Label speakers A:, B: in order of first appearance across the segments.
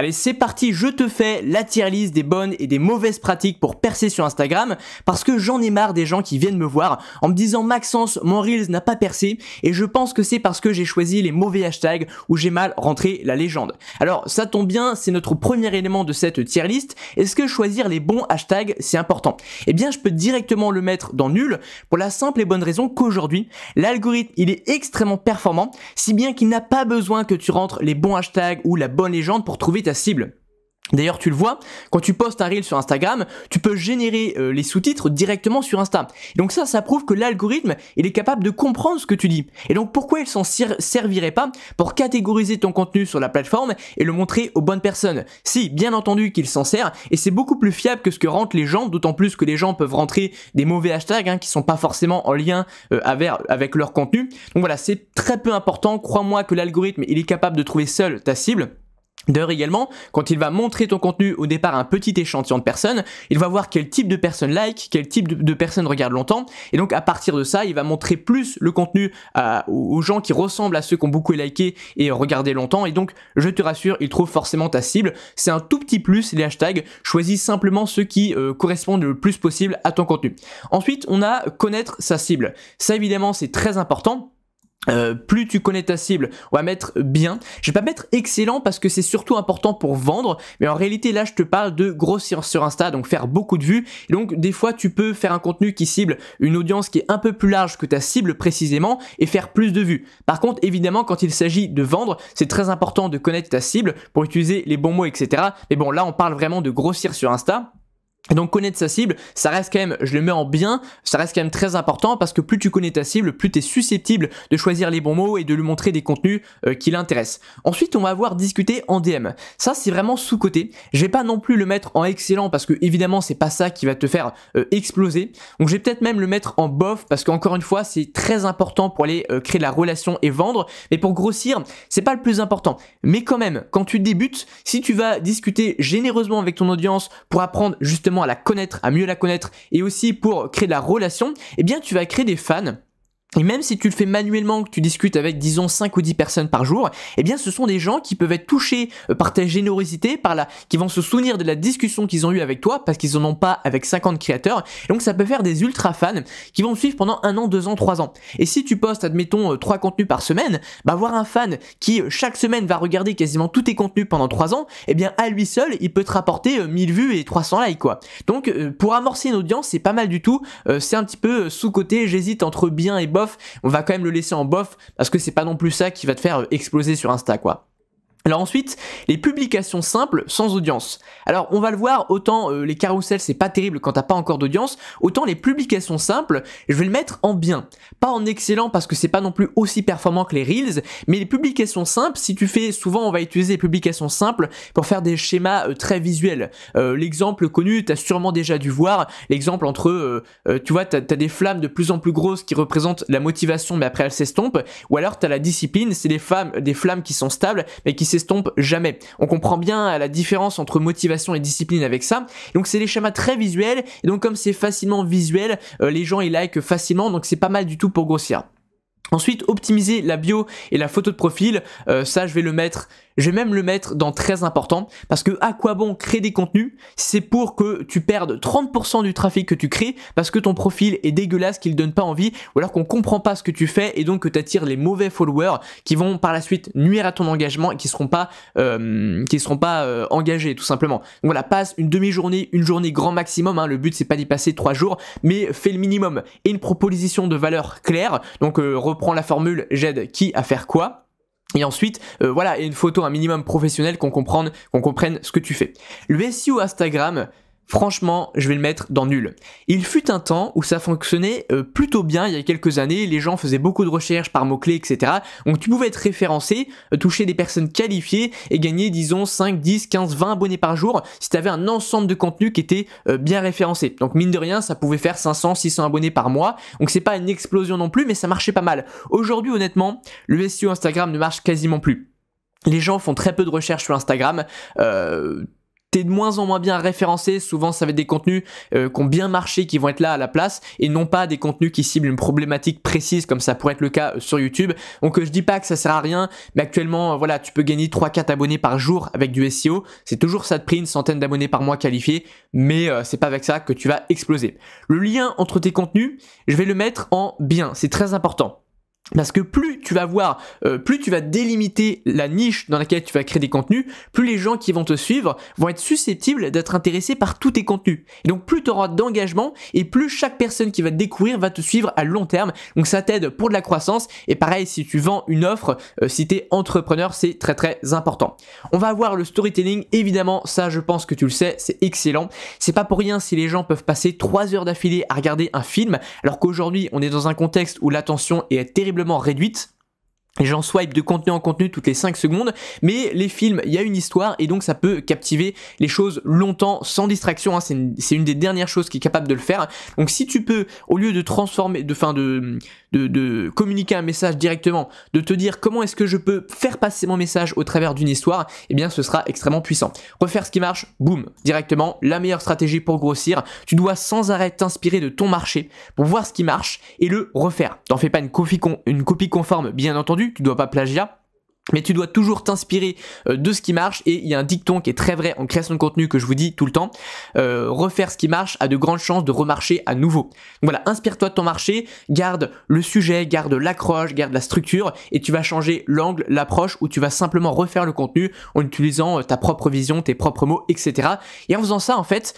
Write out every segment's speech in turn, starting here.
A: Allez, c'est parti, je te fais la tier list des bonnes et des mauvaises pratiques pour percer sur Instagram parce que j'en ai marre des gens qui viennent me voir en me disant Maxence, mon Reels n'a pas percé et je pense que c'est parce que j'ai choisi les mauvais hashtags ou j'ai mal rentré la légende. Alors, ça tombe bien, c'est notre premier élément de cette tier list. Est-ce que choisir les bons hashtags, c'est important Eh bien, je peux directement le mettre dans nul pour la simple et bonne raison qu'aujourd'hui, l'algorithme, il est extrêmement performant, si bien qu'il n'a pas besoin que tu rentres les bons hashtags ou la bonne légende pour trouver ta cible. D'ailleurs, tu le vois, quand tu postes un reel sur Instagram, tu peux générer euh, les sous-titres directement sur Insta. donc ça, ça prouve que l'algorithme, il est capable de comprendre ce que tu dis. Et donc pourquoi il s'en servirait pas pour catégoriser ton contenu sur la plateforme et le montrer aux bonnes personnes Si, bien entendu qu'il s'en sert, et c'est beaucoup plus fiable que ce que rentrent les gens, d'autant plus que les gens peuvent rentrer des mauvais hashtags hein, qui sont pas forcément en lien euh, avec, avec leur contenu. Donc voilà, c'est très peu important, crois-moi que l'algorithme, il est capable de trouver seul ta cible. D'ailleurs également, quand il va montrer ton contenu au départ à un petit échantillon de personnes, il va voir quel type de personnes like, quel type de, personnes regardent longtemps, et donc à partir de ça, il va montrer plus le contenu euh, aux gens qui ressemblent à ceux qui ont beaucoup liké et regardé longtemps, et donc je te rassure, il trouve forcément ta cible. C'est un tout petit plus les hashtags, choisis simplement ceux qui euh, correspondent le plus possible à ton contenu. Ensuite, on a connaître sa cible. Ça évidemment, c'est très important. Euh, plus tu connais ta cible, on va mettre bien. Je vais pas mettre excellent parce que c'est surtout important pour vendre, mais en réalité là je te parle de grossir sur Insta, donc faire beaucoup de vues. donc des fois tu peux faire un contenu qui cible une audience qui est un peu plus large que ta cible précisément et faire plus de vues. Par contre évidemment quand il s'agit de vendre, c'est très important de connaître ta cible pour utiliser les bons mots, etc. Mais bon là on parle vraiment de grossir sur Insta donc connaître sa cible, ça reste quand même, je le mets en bien, ça reste quand même très important parce que plus tu connais ta cible, plus tu es susceptible de choisir les bons mots et de lui montrer des contenus euh, qui l'intéressent. Ensuite, on va avoir discuter en DM. Ça, c'est vraiment sous-côté. Je vais pas non plus le mettre en excellent parce que évidemment, c'est pas ça qui va te faire euh, exploser. Donc je vais peut-être même le mettre en bof parce qu'encore une fois, c'est très important pour aller euh, créer la relation et vendre. Mais pour grossir, c'est pas le plus important. Mais quand même, quand tu débutes, si tu vas discuter généreusement avec ton audience pour apprendre justement à la connaître, à mieux la connaître et aussi pour créer de la relation, eh bien tu vas créer des fans et même si tu le fais manuellement, que tu discutes avec, disons, 5 ou 10 personnes par jour, eh bien, ce sont des gens qui peuvent être touchés euh, par ta générosité, par la, qui vont se souvenir de la discussion qu'ils ont eue avec toi, parce qu'ils en ont pas avec 50 créateurs. Et donc, ça peut faire des ultra fans qui vont te suivre pendant un an, deux ans, trois ans. Et si tu postes, admettons, euh, trois contenus par semaine, bah, voir un fan qui, euh, chaque semaine, va regarder quasiment tous tes contenus pendant trois ans, eh bien, à lui seul, il peut te rapporter 1000 vues et 300 likes, quoi. Donc, pour amorcer une audience, c'est pas mal du tout. C'est un petit peu sous-côté, j'hésite entre bien et bof on va quand même le laisser en bof parce que c'est pas non plus ça qui va te faire exploser sur Insta, quoi. Alors ensuite, les publications simples sans audience. Alors on va le voir, autant euh, les carousels c'est pas terrible quand t'as pas encore d'audience, autant les publications simples, je vais le mettre en bien. Pas en excellent parce que c'est pas non plus aussi performant que les reels, mais les publications simples, si tu fais, souvent on va utiliser les publications simples pour faire des schémas euh, très visuels. Euh, l'exemple connu, t'as sûrement déjà dû voir, l'exemple entre, tu vois, t'as as des flammes de plus en plus grosses qui représentent la motivation mais après elles s'estompent, ou alors t'as la discipline, c'est flammes des flammes qui sont stables mais qui s'estompe jamais. On comprend bien la différence entre motivation et discipline avec ça. donc c'est des schémas très visuels et donc comme c'est facilement visuel, euh, les gens ils like facilement donc c'est pas mal du tout pour grossir. Ensuite, optimiser la bio et la photo de profil, euh, ça je vais le mettre, je vais même le mettre dans très important parce que à quoi bon créer des contenus C'est pour que tu perdes 30% du trafic que tu crées parce que ton profil est dégueulasse, qu'il ne donne pas envie ou alors qu'on ne comprend pas ce que tu fais et donc que tu attires les mauvais followers qui vont par la suite nuire à ton engagement et qui seront pas euh, qui seront pas euh, engagés tout simplement. Donc voilà, passe une demi-journée, une journée grand maximum hein. le but c'est pas d'y passer trois jours mais fais le minimum et une proposition de valeur claire. Donc la formule j'aide qui à faire quoi et ensuite, euh, voilà, une photo un minimum professionnel qu'on comprenne, qu'on comprenne ce que tu fais. Le SEO Instagram, franchement, je vais le mettre dans nul. Il fut un temps où ça fonctionnait euh, plutôt bien, il y a quelques années, les gens faisaient beaucoup de recherches par mots-clés, etc. Donc tu pouvais être référencé, euh, toucher des personnes qualifiées et gagner, disons, 5, 10, 15, 20 abonnés par jour si tu avais un ensemble de contenu qui était euh, bien référencé. Donc mine de rien, ça pouvait faire 500, 600 abonnés par mois. Donc c'est pas une explosion non plus, mais ça marchait pas mal. Aujourd'hui, honnêtement, le SEO Instagram ne marche quasiment plus. Les gens font très peu de recherches sur Instagram. Euh, t'es de moins en moins bien référencé. Souvent, ça va être des contenus euh, qui ont bien marché, qui vont être là à la place, et non pas des contenus qui ciblent une problématique précise, comme ça pourrait être le cas euh, sur YouTube. Donc, euh, je dis pas que ça sert à rien, mais actuellement, voilà, tu peux gagner 3-4 abonnés par jour avec du SEO. C'est toujours ça de prix, une centaine d'abonnés par mois qualifiés, mais c'est pas avec ça que tu vas exploser. Le lien entre tes contenus, je vais le mettre en bien. C'est très important. Parce que plus tu vas voir, euh, plus tu vas délimiter la niche dans laquelle tu vas créer des contenus, plus les gens qui vont te suivre vont être susceptibles d'être intéressés par tous tes contenus. Et donc plus tu auras d'engagement et plus chaque personne qui va te découvrir va te suivre à long terme. Donc ça t'aide pour de la croissance. Et pareil, si tu vends une offre, euh, si tu es entrepreneur, c'est très très important. On va avoir le storytelling, évidemment, ça je pense que tu le sais, c'est excellent. C'est pas pour rien si les gens peuvent passer trois heures d'affilée à regarder un film, alors qu'aujourd'hui on est dans un contexte où l'attention est terrible sensiblement réduite J'en swipe de contenu en contenu toutes les 5 secondes, mais les films, il y a une histoire et donc ça peut captiver les choses longtemps sans distraction. Hein. c'est une, des dernières choses qui est capable de le faire. Donc si tu peux, au lieu de transformer, de, fin de, de, communiquer un message directement, de te dire comment est-ce que je peux faire passer mon message au travers d'une histoire, eh bien ce sera extrêmement puissant. Refaire ce qui marche, boum, directement, la meilleure stratégie pour grossir. Tu dois sans arrêt t'inspirer de ton marché pour voir ce qui marche et le refaire. T'en fais pas une copie, une copie conforme, bien entendu tu dois pas plagier, mais tu dois toujours t'inspirer euh, de ce qui marche et il y a un dicton qui est très vrai en création de contenu que je vous dis tout le temps. Euh, refaire ce qui marche a de grandes chances de remarcher à nouveau. voilà, inspire-toi de ton marché, garde le sujet, garde l'accroche, garde la structure et tu vas changer l'angle, l'approche ou tu vas simplement refaire le contenu en utilisant euh, ta propre vision, tes propres mots, etc. Et en faisant ça, en fait,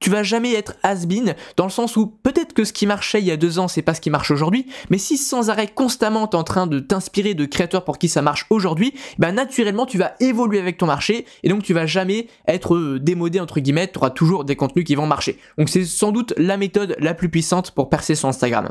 A: tu vas jamais être has-been, dans le sens où peut-être que ce qui marchait il y a deux ans, c'est pas ce qui marche aujourd'hui, mais si sans arrêt constamment t'es en train de t'inspirer de créateurs pour qui ça marche aujourd'hui, bah naturellement tu vas évoluer avec ton marché, et donc tu vas jamais être euh, démodé entre guillemets, tu auras toujours des contenus qui vont marcher. Donc c'est sans doute la méthode la plus puissante pour percer sur Instagram.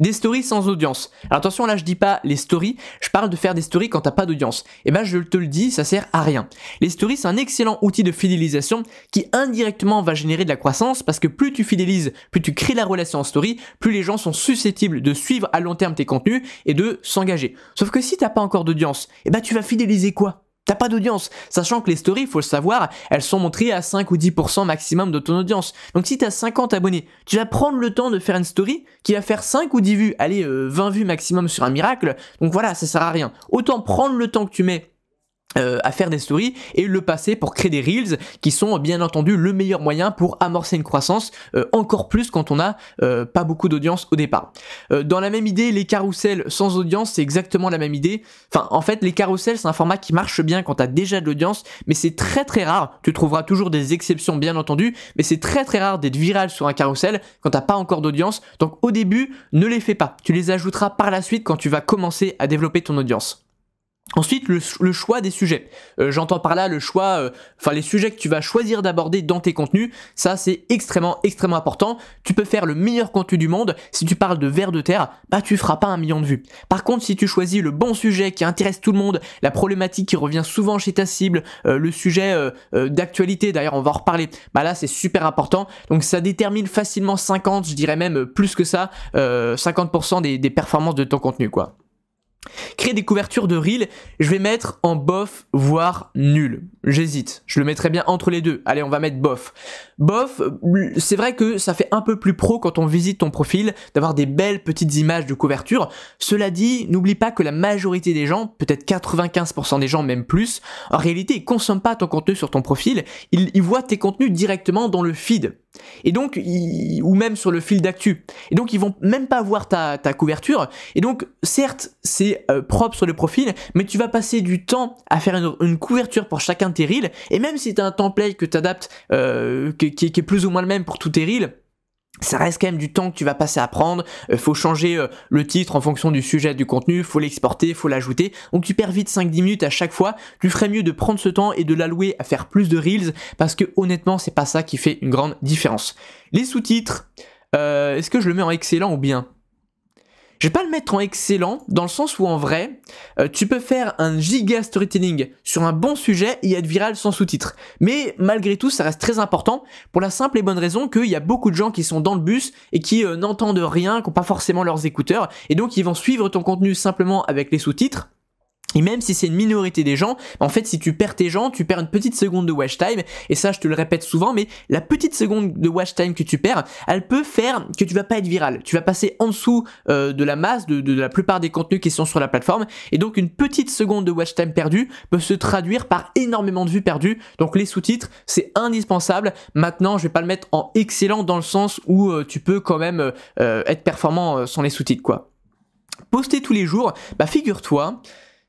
A: Des stories sans audience. Alors attention, là je dis pas les stories, je parle de faire des stories quand t'as pas d'audience. Et eh ben je te le dis, ça sert à rien. Les stories c'est un excellent outil de fidélisation qui indirectement va générer de la croissance parce que plus tu fidélises, plus tu crées la relation en story, plus les gens sont susceptibles de suivre à long terme tes contenus et de s'engager. Sauf que si t'as pas encore d'audience, et eh ben tu vas fidéliser quoi T'as pas d'audience, sachant que les stories, faut le savoir, elles sont montrées à 5 ou 10% maximum de ton audience. Donc si t'as 50 abonnés, tu vas prendre le temps de faire une story qui va faire 5 ou 10 vues, allez, 20 euh, vues maximum sur un miracle, donc voilà, ça sert à rien. Autant prendre le temps que tu mets euh, à faire des stories et le passer pour créer des reels qui sont bien entendu le meilleur moyen pour amorcer une croissance euh, encore plus quand on n'a euh, pas beaucoup d'audience au départ. dans la même idée, les carousels sans audience, c'est exactement la même idée. Enfin, en fait, les carousels, c'est un format qui marche bien quand tu as déjà de l'audience, mais c'est très très rare. Tu trouveras toujours des exceptions bien entendu, mais c'est très très rare d'être viral sur un carrousel quand t'as pas encore d'audience. Donc au début, ne les fais pas. Tu les ajouteras par la suite quand tu vas commencer à développer ton audience. Ensuite, le, choix des sujets. Euh, j'entends par là le choix, euh, enfin les sujets que tu vas choisir d'aborder dans tes contenus. Ça, c'est extrêmement, extrêmement important. Tu peux faire le meilleur contenu du monde. Si tu parles de vers de terre, bah tu feras pas un million de vues. Par contre, si tu choisis le bon sujet qui intéresse tout le monde, la problématique qui revient souvent chez ta cible, euh, le sujet d'actualité, d'ailleurs on va en reparler, bah là c'est super important. Donc ça détermine facilement 50, je dirais même plus que ça, 50% des, des performances de ton contenu quoi. Créer des couvertures de reels, je vais mettre en bof, voire nul. J'hésite. Je le mettrai bien entre les deux. Allez, on va mettre bof. Bof, c'est vrai que ça fait un peu plus pro quand on visite ton profil d'avoir des belles petites images de couverture. Cela dit, n'oublie pas que la majorité des gens, peut-être 95% des gens, même plus, en réalité, ils consomment pas ton contenu sur ton profil. ils voient tes contenus directement dans le feed. Et donc, ou même sur le fil d'actu. Et donc, ils vont même pas voir ta, couverture. Et donc, certes, c'est euh, propre sur le profil, mais tu vas passer du temps à faire une, couverture pour chacun de tes reels. Et même si tu as un template que tu adaptes, euh, qui, est plus ou moins le même pour tous tes reels, ça reste quand même du temps que tu vas passer à prendre, euh, faut changer euh, le titre en fonction du sujet du contenu, faut l'exporter, faut l'ajouter, donc tu perds vite 5-10 minutes à chaque fois, tu ferais mieux de prendre ce temps et de l'allouer à faire plus de reels, parce que honnêtement c'est pas ça qui fait une grande différence. Les sous-titres, euh, est-ce que je le mets en excellent ou bien je vais pas le mettre en excellent, dans le sens où en vrai, euh, tu peux faire un giga storytelling sur un bon sujet et être viral sans sous-titres. Mais malgré tout, ça reste très important pour la simple et bonne raison qu'il y a beaucoup de gens qui sont dans le bus et qui euh, n'entendent rien, qui n'ont pas forcément leurs écouteurs, et donc ils vont suivre ton contenu simplement avec les sous-titres et même si c'est une minorité des gens, en fait si tu perds tes gens, tu perds une petite seconde de watch time, et ça je te le répète souvent, mais la petite seconde de watch time que tu perds, elle peut faire que tu vas pas être viral. Tu vas passer en dessous euh, de la masse, de, la plupart des contenus qui sont sur la plateforme, et donc une petite seconde de watch time perdue peut se traduire par énormément de vues perdues, donc les sous-titres c'est indispensable. Maintenant je vais pas le mettre en excellent dans le sens où euh, tu peux quand même euh, être performant sans les sous-titres quoi. Poster tous les jours, bah figure-toi,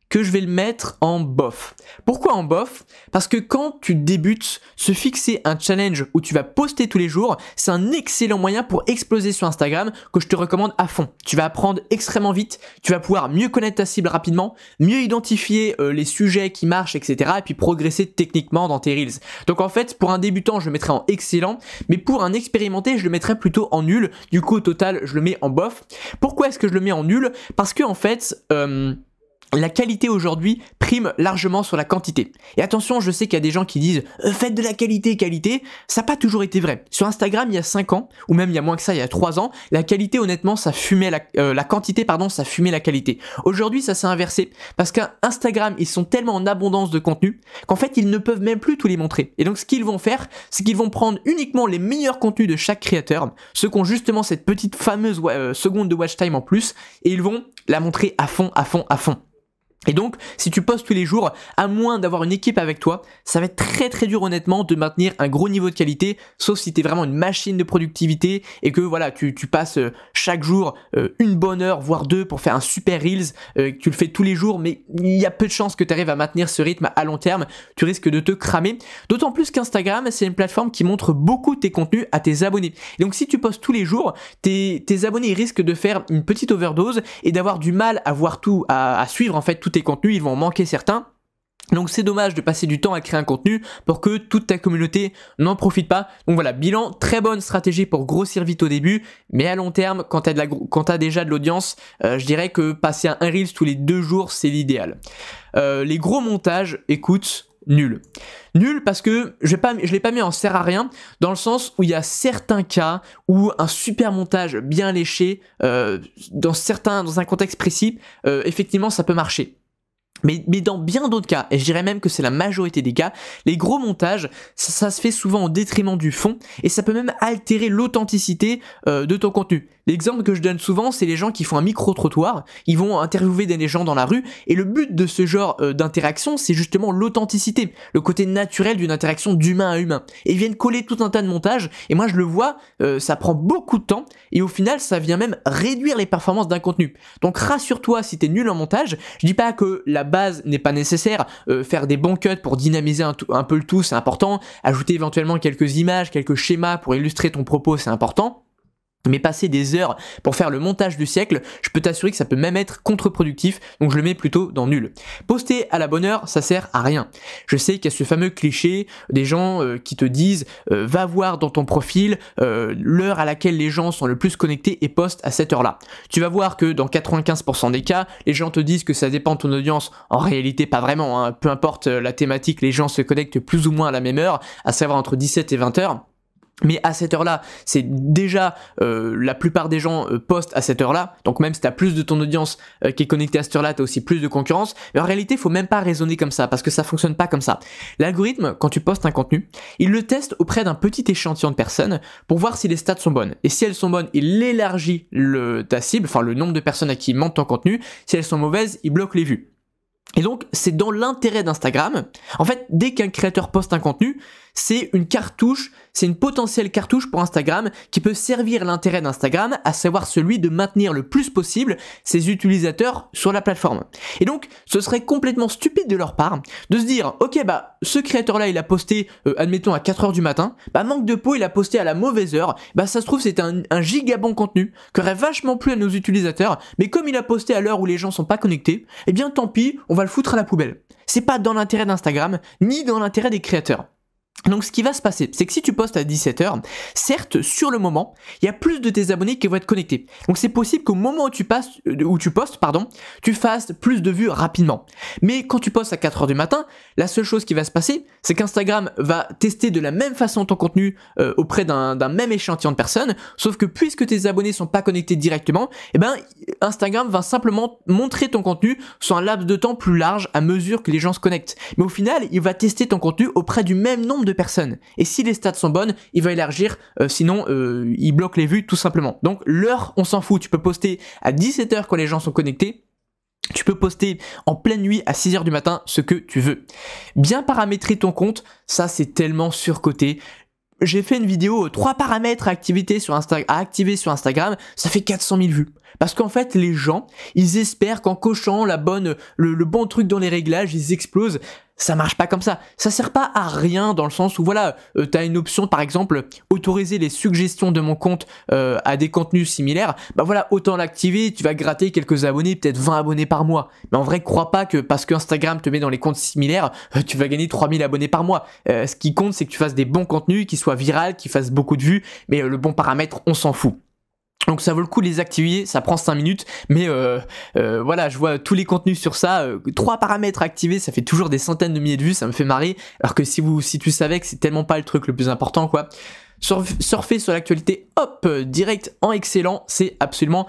A: que je vais le mettre en bof. Pourquoi en bof Parce que quand tu débutes, se fixer un challenge où tu vas poster tous les jours, c'est un excellent moyen pour exploser sur Instagram que je te recommande à fond. Tu vas apprendre extrêmement vite, tu vas pouvoir mieux connaître ta cible rapidement, mieux identifier euh, les sujets qui marchent, etc. et puis progresser techniquement dans tes reels. Donc en fait, pour un débutant, je le mettrais en excellent, mais pour un expérimenté, je le mettrais plutôt en nul. Du coup, au total, je le mets en bof. Pourquoi est-ce que je le mets en nul Parce que en fait, euh, la qualité aujourd'hui prime largement sur la quantité. Et attention, je sais qu'il y a des gens qui disent euh, faites de la qualité, qualité. Ça n'a pas toujours été vrai. Sur Instagram, il y a 5 ans, ou même il y a moins que ça, il y a 3 ans, la qualité, honnêtement, ça fumait euh, la, quantité, pardon, ça fumait la qualité. Aujourd'hui, ça s'est inversé. Parce qu'Instagram, ils sont tellement en abondance de contenu qu'en fait, ils ne peuvent même plus tous les montrer. Et donc, ce qu'ils vont faire, c'est qu'ils vont prendre uniquement les meilleurs contenus de chaque créateur, ceux qui ont justement cette petite fameuse euh, seconde de watch time en plus, et ils vont la montrer à fond, à fond, à fond. Et donc, si tu postes tous les jours, à moins d'avoir une équipe avec toi, ça va être très très dur honnêtement de maintenir un gros niveau de qualité, sauf si tu es vraiment une machine de productivité et que voilà, tu, passes euh, chaque jour euh, une bonne heure, voire deux, pour faire un super Reels, euh, tu le fais tous les jours, mais il y a peu de chances que tu arrives à maintenir ce rythme à long terme, tu risques de te cramer. D'autant plus qu'Instagram, c'est une plateforme qui montre beaucoup tes contenus à tes abonnés. Et donc si tu postes tous les jours, tes, abonnés risquent de faire une petite overdose et d'avoir du mal à voir tout, à, à suivre en fait tout tes contenus, ils vont en manquer certains. Donc c'est dommage de passer du temps à créer un contenu pour que toute ta communauté n'en profite pas. Donc voilà, bilan, très bonne stratégie pour grossir vite au début, mais à long terme, quand t'as, de as déjà de l'audience, euh, je dirais que passer un Reels tous les deux jours, c'est l'idéal. Euh, les gros montages, écoute, nul. Nul parce que je ne l'ai pas mis en sert à rien, dans le sens où il y a certains cas où un super montage bien léché, euh, dans, certains, dans un contexte précis, effectivement ça peut marcher. Mais, dans bien d'autres cas, et je dirais même que c'est la majorité des cas, les gros montages, ça, se fait souvent au détriment du fond, et ça peut même altérer l'authenticité euh, de ton contenu. L'exemple que je donne souvent, c'est les gens qui font un micro-trottoir, ils vont interviewer des gens dans la rue, et le but de ce genre euh, d'interaction, c'est justement l'authenticité, le côté naturel d'une interaction d'humain à humain. Et ils viennent coller tout un tas de montages, et moi je le vois, euh, ça prend beaucoup de temps, et au final, ça vient même réduire les performances d'un contenu. Donc rassure-toi si t'es nul en montage, je dis pas que la base n'est pas nécessaire. Euh, faire des bons cuts pour dynamiser un, un peu le tout, c'est important. Ajouter éventuellement quelques images, quelques schémas pour illustrer ton propos, c'est important. Mais passer des heures pour faire le montage du siècle, je peux t'assurer que ça peut même être contre-productif, donc je le mets plutôt dans nul. Poster à la bonne heure, ça sert à rien. Je sais qu'il y a ce fameux cliché des gens euh, qui te disent euh, va voir dans ton profil euh, l'heure à laquelle les gens sont le plus connectés et poste à cette heure-là. Tu vas voir que dans 95% des cas, les gens te disent que ça dépend de ton audience. En réalité, pas vraiment. Hein. Peu importe la thématique, les gens se connectent plus ou moins à la même heure, à savoir entre 17 et 20 heures. Mais à cette heure-là, c'est déjà euh, la plupart des gens euh, postent à cette heure-là. Donc même si as plus de ton audience euh, qui est connectée à cette heure-là, t'as aussi plus de concurrence. Mais en réalité, faut même pas raisonner comme ça parce que ça fonctionne pas comme ça. L'algorithme, quand tu postes un contenu, il le teste auprès d'un petit échantillon de personnes pour voir si les stats sont bonnes. Et si elles sont bonnes, il élargit le, ta cible, enfin le nombre de personnes à qui il monte ton contenu. Si elles sont mauvaises, il bloque les vues. Et donc, c'est dans l'intérêt d'Instagram. En fait, dès qu'un créateur poste un contenu, c'est une cartouche, c'est une potentielle cartouche pour Instagram qui peut servir l'intérêt d'Instagram, à savoir celui de maintenir le plus possible ses utilisateurs sur la plateforme. Et donc, ce serait complètement stupide de leur part de se dire, ok, bah, ce créateur-là, il a posté, euh, admettons, à 4h du matin, bah, manque de peau, il a posté à la mauvaise heure, bah, ça se trouve, c'est un, un gigabon contenu qui aurait vachement plu à nos utilisateurs, mais comme il a posté à l'heure où les gens sont pas connectés, eh bien, tant pis, on va le foutre à la poubelle. C'est pas dans l'intérêt d'Instagram, ni dans l'intérêt des créateurs. Donc ce qui va se passer, c'est que si tu postes à 17h, certes, sur le moment, il y a plus de tes abonnés qui vont être connectés. Donc c'est possible qu'au moment où tu, passes, euh, où tu postes, pardon, tu fasses plus de vues rapidement. Mais quand tu postes à 4h du matin, la seule chose qui va se passer, c'est qu'Instagram va tester de la même façon ton contenu euh, auprès d'un même échantillon de personnes, sauf que puisque tes abonnés sont pas connectés directement, eh ben Instagram va simplement montrer ton contenu sur un laps de temps plus large à mesure que les gens se connectent. Mais au final, il va tester ton contenu auprès du même nombre de personnes. Et si les stats sont bonnes, il va élargir, euh, sinon euh, il bloque les vues tout simplement. Donc l'heure, on s'en fout. Tu peux poster à 17h quand les gens sont connectés. Tu peux poster en pleine nuit à 6h du matin ce que tu veux. Bien paramétrer ton compte, ça c'est tellement surcoté j'ai fait une vidéo euh, trois paramètres à sur Insta à activer sur Instagram, ça fait 400 000 vues. Parce qu'en fait, les gens, ils espèrent qu'en cochant la bonne, le, bon truc dans les réglages, ils explosent ça marche pas comme ça. Ça sert pas à rien dans le sens où voilà, euh, tu as une option par exemple autoriser les suggestions de mon compte euh, à des contenus similaires. Bah voilà, autant l'activer, tu vas gratter quelques abonnés, peut-être 20 abonnés par mois. Mais en vrai, crois pas que parce que Instagram te met dans les comptes similaires, euh, tu vas gagner 3000 abonnés par mois. ce qui compte c'est que tu fasses des bons contenus, qu'ils soient virales, qu'ils fassent beaucoup de vues, mais le bon paramètre, on s'en fout. Donc ça vaut le coup de les activer, ça prend 5 minutes, mais euh, euh, voilà, je vois tous les contenus sur ça, euh, trois paramètres activés, ça fait toujours des centaines de milliers de vues, ça me fait marrer, alors que si vous si tu savais que c'est tellement pas le truc le plus important quoi. surfer sur l'actualité, hop, direct en excellent, c'est absolument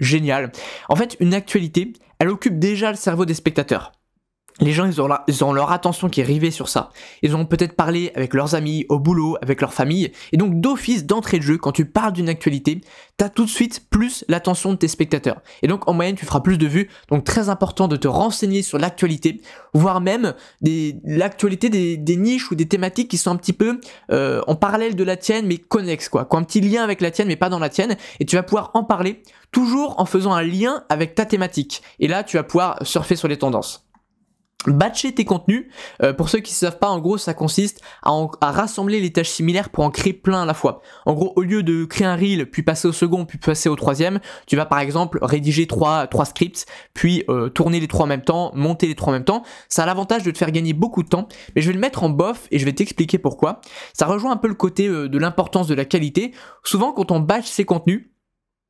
A: génial. En fait, une actualité, elle occupe déjà le cerveau des spectateurs les gens, ils ont, leur attention qui est rivée sur ça. Ils ont peut-être parlé avec leurs amis, au boulot, avec leur famille. Et donc, d'office, d'entrée de jeu, quand tu parles d'une actualité, t'as tout de suite plus l'attention de tes spectateurs. Et donc, en moyenne, tu feras plus de vues. Donc, très important de te renseigner sur l'actualité, voire même l'actualité des, niches ou des thématiques qui sont un petit peu euh, en parallèle de la tienne, mais connexes, quoi. Qui un petit lien avec la tienne, mais pas dans la tienne. Et tu vas pouvoir en parler, toujours en faisant un lien avec ta thématique. Et là, tu vas pouvoir surfer sur les tendances. Batcher tes contenus, euh, pour ceux qui ne savent pas, en gros ça consiste à, rassembler les tâches similaires pour en créer plein à la fois. En gros, au lieu de créer un reel, puis passer au second, puis passer au troisième, tu vas par exemple rédiger trois, trois scripts, puis euh, tourner les trois en même temps, monter les trois en même temps. Ça a l'avantage de te faire gagner beaucoup de temps, mais je vais le mettre en bof et je vais t'expliquer pourquoi. Ça rejoint un peu le côté euh, de l'importance de la qualité. Souvent quand on batch ses contenus,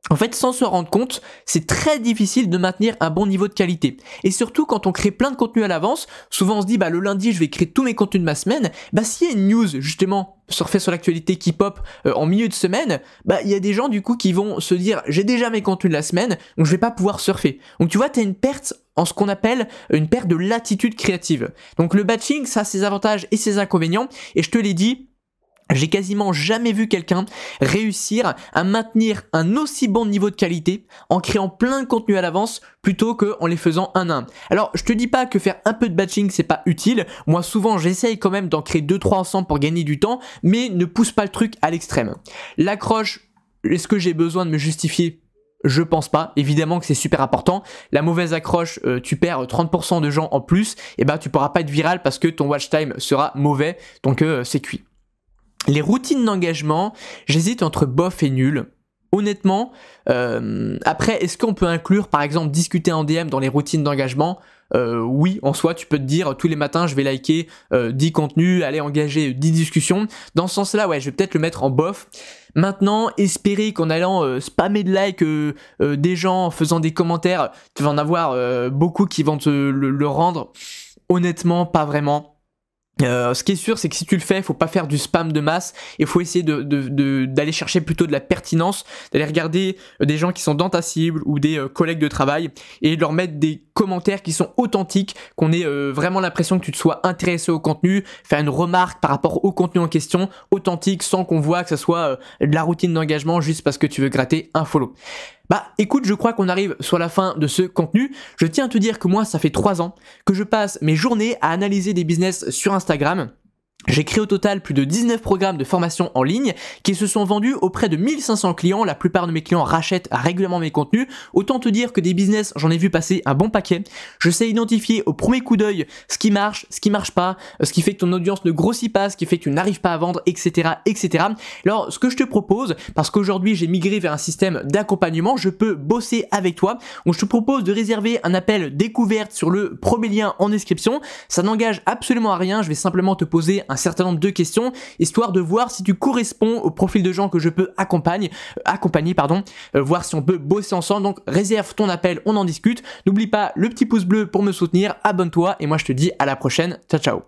A: en fait, sans se rendre compte, c'est très difficile de maintenir un bon niveau de qualité. Et surtout, quand on crée plein de contenus à l'avance, souvent on se dit, bah, le lundi, je vais créer tous mes contenus de ma semaine. Bah, s'il y a une news, justement, surfait sur l'actualité qui pop euh, en milieu de semaine, bah, il y a des gens, du coup, qui vont se dire, j'ai déjà mes contenus de la semaine, donc je vais pas pouvoir surfer. Donc, tu vois, as une perte en ce qu'on appelle une perte de latitude créative. Donc, le batching, ça a ses avantages et ses inconvénients. Et je te l'ai dit, j'ai quasiment jamais vu quelqu'un réussir à maintenir un aussi bon niveau de qualité en créant plein de contenu à l'avance plutôt qu'en les faisant un à un. Alors, je te dis pas que faire un peu de batching c'est pas utile. Moi, souvent, j'essaye quand même d'en créer 2-3 ensemble pour gagner du temps, mais ne pousse pas le truc à l'extrême. L'accroche, est-ce que j'ai besoin de me justifier je pense pas. Évidemment que c'est super important. La mauvaise accroche, euh, tu perds 30% de gens en plus. Et eh ben, tu pourras pas être viral parce que ton watch time sera mauvais. Donc, euh, c'est cuit. Les routines d'engagement, j'hésite entre bof et nul. Honnêtement, euh, après, est-ce qu'on peut inclure par exemple discuter en DM dans les routines d'engagement euh, oui, en soi, tu peux te dire tous les matins, je vais liker 10 euh, contenus, aller engager 10 discussions. Dans ce sens-là, ouais, je vais peut-être le mettre en bof. Maintenant, espérer qu'en allant spammer de likes des gens, en faisant des commentaires, tu vas en avoir beaucoup qui vont te le rendre. Honnêtement, pas vraiment. Euh, ce qui est sûr, c'est que si tu le fais, il faut pas faire du spam de masse et faut essayer d'aller de, chercher plutôt de la pertinence, d'aller regarder euh, des gens qui sont dans ta cible ou des euh, collègues de travail et leur mettre des commentaires qui sont authentiques, qu'on ait euh, vraiment l'impression que tu te sois intéressé au contenu, faire une remarque par rapport au contenu en question, authentique, sans qu'on voit que ce soit euh, de la routine d'engagement juste parce que tu veux gratter un follow. Bah écoute, je crois qu'on arrive sur la fin de ce contenu. Je tiens à te dire que moi, ça fait trois ans que je passe mes journées à analyser des business sur Instagram j'ai créé au total plus de 19 programmes de formation en ligne qui se sont vendus auprès de 1500 clients. La plupart de mes clients rachètent régulièrement mes contenus. Autant te dire que des business, j'en ai vu passer un bon paquet. Je sais identifier au premier coup d'œil ce qui marche, ce qui marche pas, ce qui fait que ton audience ne grossit pas, ce qui fait que tu n'arrives pas à vendre, etc., etc. Alors, ce que je te propose, parce qu'aujourd'hui j'ai migré vers un système d'accompagnement, je peux bosser avec toi. Donc, je te propose de réserver un appel découverte sur le premier lien en description. Ça n'engage absolument à rien. Je vais simplement te poser un certain nombre de questions, histoire de voir si tu corresponds au profil de gens que je peux accompagner, euh, accompagner pardon, euh, voir si on peut bosser ensemble. Donc réserve ton appel, on en discute. N'oublie pas le petit pouce bleu pour me soutenir, abonne-toi et moi je te dis à la prochaine. Ciao ciao